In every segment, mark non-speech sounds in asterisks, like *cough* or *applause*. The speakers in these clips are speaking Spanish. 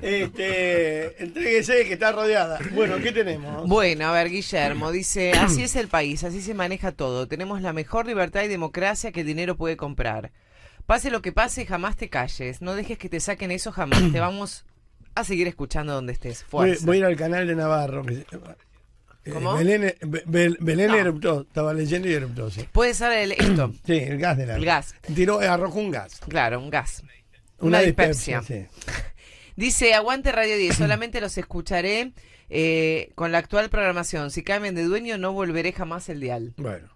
Este, entreguese que está rodeada. Bueno, ¿qué tenemos? Bueno, a ver, Guillermo dice, así es el país, así se maneja todo. Tenemos la mejor libertad y democracia que el dinero puede comprar. Pase lo que pase, jamás te calles. No dejes que te saquen eso jamás. te vamos a seguir escuchando donde estés. Voy, a ir al canal de Navarro. Eh, ¿Cómo? Belén, eh, estaba leyendo y eruptó. Puede ser el, esto. *clears throat* sí, el gas de la. gas. Tiró, eh, arrojó un gas. Claro, un gas. Una, Dice, aguante Radio 10, *clears throat* solamente los escucharé eh, con la actual programación. Si cambian de dueño, no volveré jamás el dial. Bueno.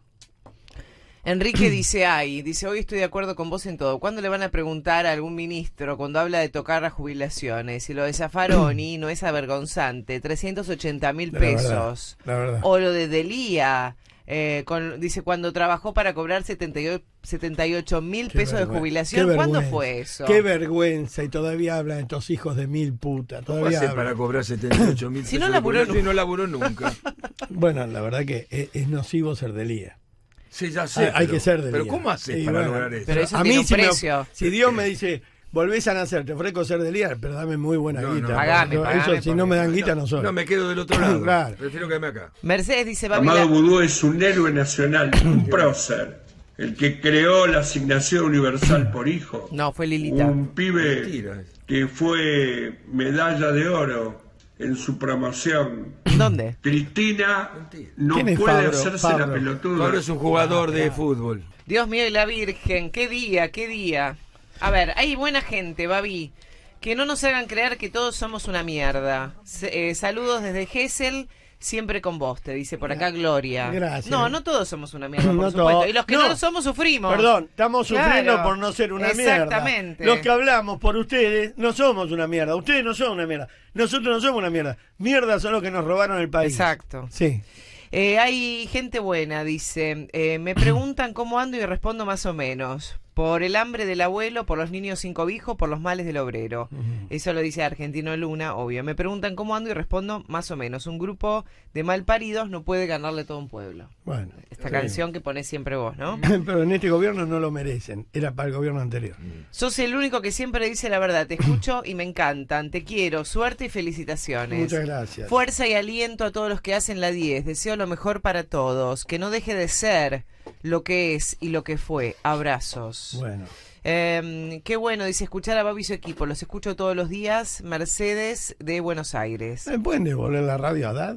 Enrique *clears throat* dice, ay, dice, hoy estoy de acuerdo con vos en todo. ¿Cuándo le van a preguntar a algún ministro cuando habla de tocar las jubilaciones? Si lo de Zafaroni *clears throat* no es avergonzante, 380 mil pesos. la verdad. O lo de Delía, eh, dice, cuando trabajó para cobrar 78 mil pesos de jubilación. ¿Cuándo fue eso? Qué vergüenza. Y todavía hablan estos hijos de mil puta Todavía para cobrar 78 mil *laughs* si pesos? No laburó, Si no laburó nunca. *laughs* bueno, la verdad que e-, es, nocivo ser delía Sí, ya ah, sé. hay que ser de Pero ¿cómo haces para lograr eso? a mí si Dios me dice, volvés a nacer, te ofrezco ser de líder, pero dame muy buena guita. No, no, pagame, si no me dan guita, no soy. No, me quedo del otro lado. *laughs* claro. Prefiero quedarme acá. Mercedes dice, va Amado Boudou es un héroe nacional, *clears throat* un prócer. El que creó la asignación universal por hijo. No, fue Lilita. Un pibe que fue medalla de oro en su promoción. ¿Dónde? Cristina no puede hacerse la pelotuda. Pablo es un jugador de fútbol. Dios mío y la Virgen, qué día, qué día. A ver, hay buena gente, Babi. Que no nos hagan creer que todos somos una mierda. Eh, saludos desde Gessel. Siempre con vos, te dice por acá Gloria. Gracias. No, no todos somos una mierda, *clears throat* por no supuesto. Y los que no. lo somos sufrimos. Perdón, estamos sufriendo por no ser una mierda. Exactamente. Los que hablamos por ustedes no somos una mierda. Ustedes no son una mierda. Nosotros no somos una mierda. Mierda son los que nos robaron el país. Exacto. Sí. Eh, hay gente buena, dice. Eh, me preguntan cómo ando y respondo más o menos por el hambre del abuelo, por los niños sin cobijo, por los males del obrero. Eso lo dice Argentino Luna, obvio. Me preguntan cómo ando y respondo más o menos. Un grupo de malparidos no puede ganarle todo un pueblo. Bueno. Esta canción que pones siempre vos, ¿no? *laughs* Pero en este gobierno no lo merecen. Era para el gobierno anterior. Mm. Sos el único que siempre dice la verdad. Te escucho y me encantan. Te quiero. Suerte y felicitaciones. Muchas gracias. Fuerza y aliento a todos los que hacen la 10. Deseo lo mejor para todos. Que no deje de ser lo que es y lo que fue. Abrazos. Bueno. Eh, qué bueno, dice escuchar a Babi y su equipo. Los escucho todos los días. Mercedes de Buenos Aires. ¿Me eh, pueden devolver la radio a Dad?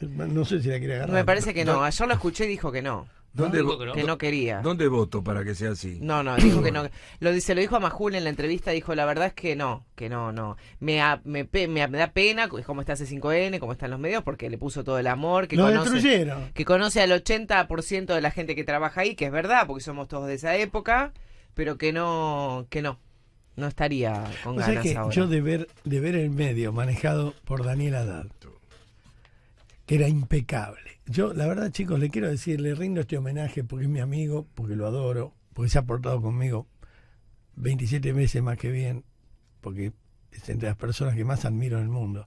No sé si la quiere agarrar. Me parece que no. Ayer lo escuché y dijo que no. ¿Dónde que no quería. voto para que sea así? No, no, dijo que no. Lo, dice lo dijo a Majul en la entrevista, dijo, la verdad es que no, que no, no. Me, me, da pena, es como está C5N, cómo están los medios, porque le puso todo el amor. Que conoce, Que conoce al 80% de la gente que trabaja ahí, que es verdad, porque somos todos de esa época, pero que no, que no. No estaría con ganas ahora. Yo de ver, el medio manejado por Daniel Adalto, era impecable. Yo, la verdad, chicos, le quiero decir, le rindo este homenaje porque es mi amigo, porque lo adoro, porque se ha portado conmigo 27 meses más que bien, porque es entre las personas que más admiro en el mundo.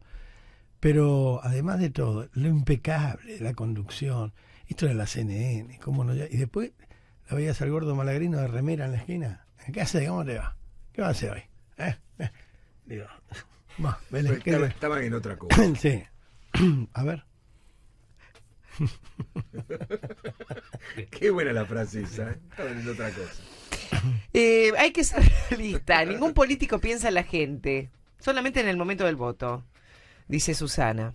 Pero además de todo, lo impecable, la conducción, esto era la CNN, cómo no, y después la veías al gordo malagrino de remera en la esquina. ¿Qué hace? ¿Cómo te va? ¿Qué va a hacer hoy? ¿Eh? *laughs* estaba, estaban en otra cosa. *coughs* sí. *clears throat* a ver. *laughs* Qué buena la francesa, esa ¿eh? otra cosa. Eh, hay que ser realista. Ningún político piensa en la gente, solamente en el momento del voto, dice Susana.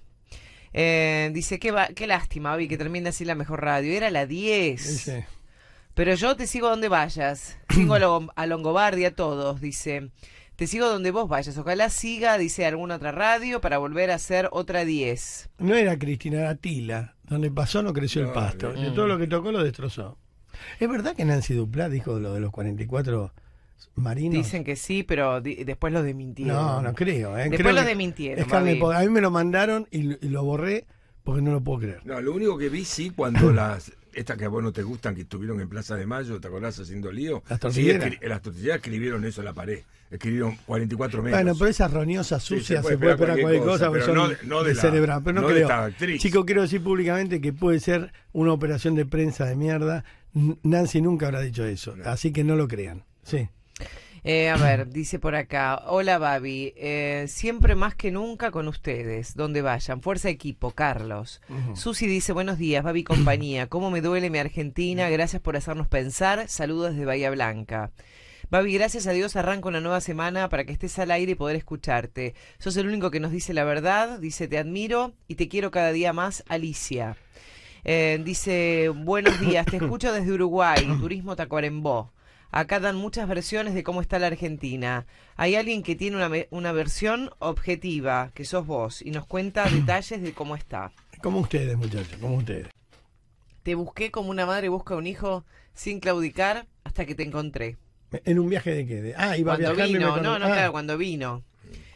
Eh, dice, qué, va, lástima, Avi, que termina así la mejor radio. Era la 10. Pero yo te sigo donde vayas. Sigo a, Longobardi, a todos, dice. Te sigo donde vos vayas. Ojalá siga, dice alguna otra radio, para volver a ser otra 10. No era Cristina Atila. Donde pasó no creció el pasto. Y mm. todo lo que tocó lo destrozó. ¿Es verdad que Nancy Duplá dijo lo de los 44 marinos? Dicen que sí, pero después lo desmintieron. No, no creo. ¿eh? Después lo desmintieron, A mí me lo mandaron y lo borré porque no lo puedo creer. No, lo único que vi sí cuando *clears throat* las estas que a vos no te gustan, que estuvieron en Plaza de Mayo, ¿te acordás haciendo lío? Las tortillas, Sí, eh, las tortillas escribieron eso en la pared. Escribieron 44 meses. Bueno, pero esas roñosas sucias se puede esperar cualquier, cosa, pero no, de, la, no, Chico, quiero decir públicamente que puede ser una operación de prensa de mierda. Nancy nunca habrá dicho eso, así que no lo crean. Sí. Eh, a ver, dice por acá, hola Babi, eh, siempre más que nunca con ustedes, donde vayan, fuerza equipo, Carlos. Susi dice, buenos días, Babi compañía, ¿cómo me duele mi Argentina? Gracias por hacernos pensar, saludos desde Bahía Blanca. Babi, gracias a Dios arranco una nueva semana para que estés al aire y poder escucharte. Sos el único que nos dice la verdad, dice te admiro y te quiero cada día más, Alicia. Eh, dice, buenos días, te *coughs* escucho desde Uruguay, *coughs* Turismo Tacuarembó. Acá dan muchas versiones de cómo está la Argentina. Hay alguien que tiene una, una versión objetiva, que sos vos, y nos cuenta *clears throat* detalles de cómo está. Como ustedes, muchachos, como ustedes. Te busqué como una madre busca un hijo sin claudicar hasta que te encontré. ¿En un viaje de qué? ah, iba cuando a viajar. Vino, no, no, ah. claro, cuando vino.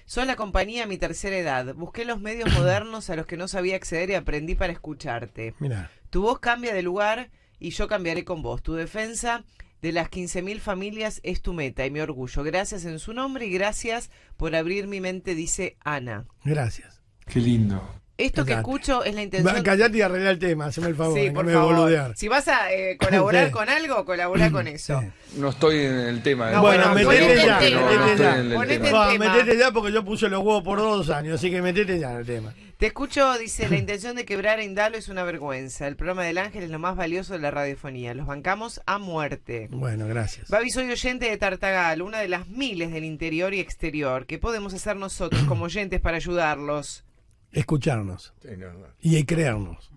Soy la compañía a mi tercera edad. Busqué los medios *clears throat* modernos a los que no sabía acceder y aprendí para escucharte. Mira. Tu voz cambia de lugar y yo cambiaré con vos. Tu defensa de las 15.000 familias es tu meta y mi orgullo. Gracias en su nombre y gracias por abrir mi mente, dice Ana. Gracias. Qué lindo. Esto que escucho es la intención. Callate y arregla el tema, hazme el favor. Boludear. Si vas a eh, colaborar *laughs* con algo, colabora con eso. No estoy en el tema. ¿eh? bueno, metete ya. Metete, ya. tema. metete ya porque yo puse los huevos por dos años, así que metete ya en el tema. Te escucho, dice, la *laughs* intención de quebrar a Indalo es una vergüenza. El programa del Ángel es lo más valioso de la radiofonía. Los bancamos a muerte. Bueno, gracias. Babi, soy oyente de Tartagal, una de las miles del interior y exterior. ¿Qué podemos hacer nosotros como *clears throat* oyentes para ayudarlos? escucharnos y creernos.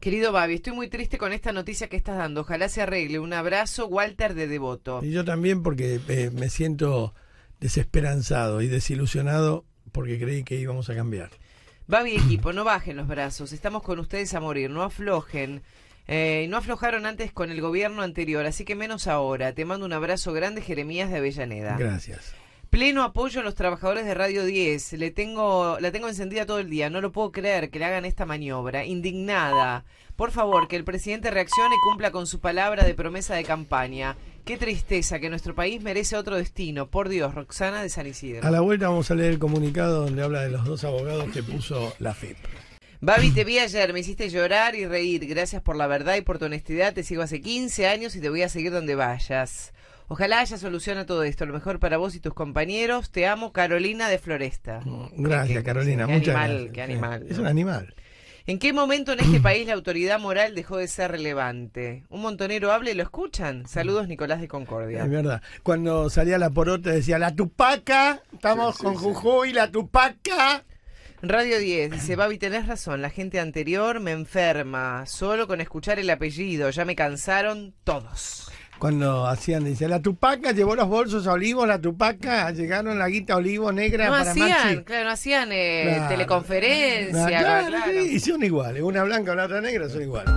Querido Babi, estoy muy triste con esta noticia que estás dando. Ojalá se arregle. Un abrazo, Walter de Devoto. Y yo también porque eh, me siento desesperanzado y desilusionado porque creí que íbamos a cambiar. Babi, equipo, no bajen los brazos. Estamos con ustedes a morir. No aflojen. Eh, no aflojaron antes con el gobierno anterior, así que menos ahora. Te mando un abrazo grande, Jeremías de Avellaneda. Gracias. Pleno apoyo a los trabajadores de Radio 10. Le tengo, la tengo encendida todo el día. No lo puedo creer que le hagan esta maniobra. Indignada. Por favor, que el presidente reaccione y cumpla con su palabra de promesa de campaña. Qué tristeza que nuestro país merece otro destino. Por Dios, Roxana de San Isidro. A la vuelta vamos a leer el comunicado donde habla de los dos abogados que puso la FEP. Babi, te vi ayer, me hiciste llorar y reír. Gracias por la verdad y por tu honestidad. Te sigo hace 15 años y te voy a seguir donde vayas. Ojalá haya solución a todo esto. Lo mejor para vos y tus compañeros. Te amo, Carolina de Floresta. Mm, gracias, Carolina. muchas animal, Qué animal. Es un animal. ¿En qué momento en este país la autoridad moral dejó de ser relevante? Un montonero habla y lo escuchan. Saludos, Nicolás de Concordia. Es verdad. Cuando salía la porota decía, la tupaca, estamos con Jujuy, la tupaca. Radio 10 dice, Babi, tenés razón, la gente anterior me enferma, solo con escuchar el apellido, ya me cansaron todos cuando hacían, dice, la Tupaca llevó los bolsos a Olivos, la Tupaca llegaron la guita Olivo negra no para hacían, Claro, no hacían eh, claro, teleconferencia. Y son iguales, una blanca, la otra negra, son iguales.